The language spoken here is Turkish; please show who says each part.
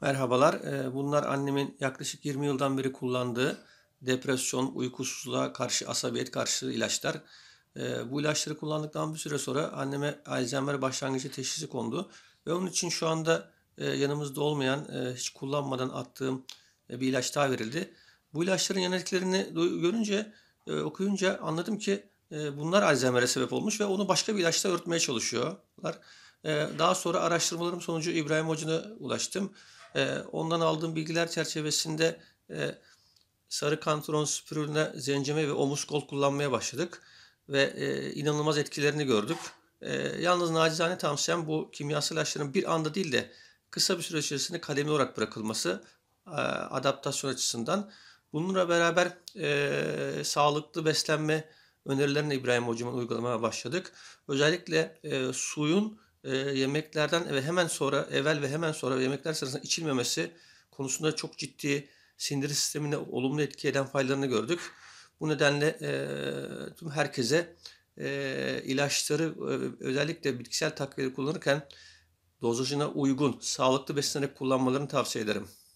Speaker 1: Merhabalar. Ee, bunlar annemin yaklaşık 20 yıldan beri kullandığı depresyon, uykusuzluğa karşı, asabiyet karşı ilaçlar. Ee, bu ilaçları kullandıktan bir süre sonra anneme Alzheimer başlangıcı teşhisi kondu. Ve onun için şu anda e, yanımızda olmayan, e, hiç kullanmadan attığım e, bir ilaç daha verildi. Bu ilaçların yan etkilerini görünce, okuyunca anladım ki bunlar Alzheimer'e sebep olmuş ve onu başka bir ilaçla örtmeye çalışıyorlar. Daha sonra araştırmalarım sonucu İbrahim Hoca'na ulaştım. E, ondan aldığım bilgiler çerçevesinde e, sarı kantron süpürüne zenceme ve omuz kol kullanmaya başladık. Ve e, inanılmaz etkilerini gördük. E, yalnız nacizane tavsiyem bu kimyasal aşıların bir anda değil de kısa bir süre içerisinde kademeli olarak bırakılması e, adaptasyon açısından. Bununla beraber e, sağlıklı beslenme önerilerini İbrahim Hocam'ın uygulamaya başladık. Özellikle e, suyun e, yemeklerden ve hemen sonra evvel ve hemen sonra yemekler sırasında içilmemesi konusunda çok ciddi sindirim sistemine olumlu etki eden faydalarını gördük. Bu nedenle e, tüm herkese e, ilaçları e, özellikle bitkisel takviyeleri kullanırken dozajına uygun, sağlıklı beslenerek kullanmalarını tavsiye ederim.